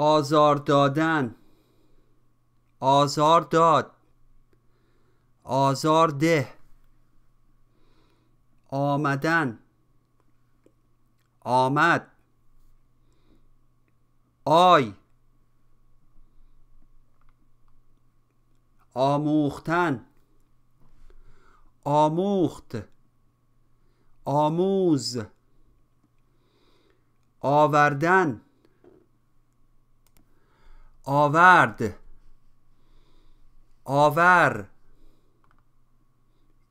آزار دادن آزار داد آزار ده آمدن آمد آی آموختن آموخت آموز آوردن آورد آور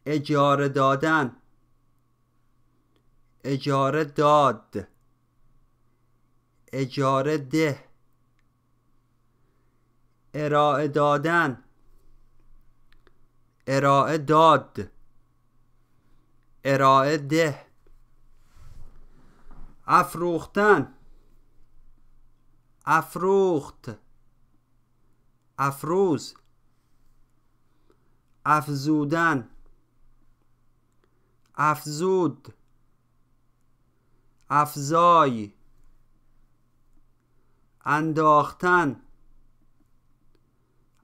اجاره دادن اجاره داد اجاره ده ارائه دادن ارائه داد ارائه ده افروختن افروخت افروز افزودن افزود افزای انداختن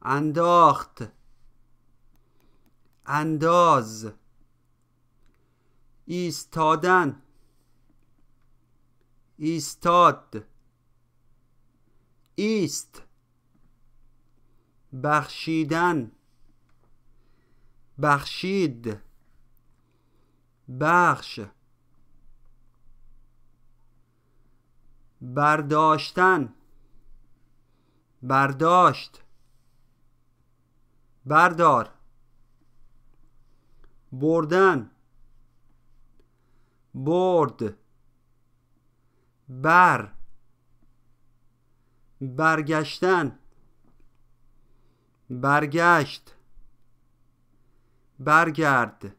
انداخت انداز ایستادن ایستاد ایست بخشیدن بخشید بخش برداشتن برداشت بردار بردن برد بر برگشتن برگشت برگرد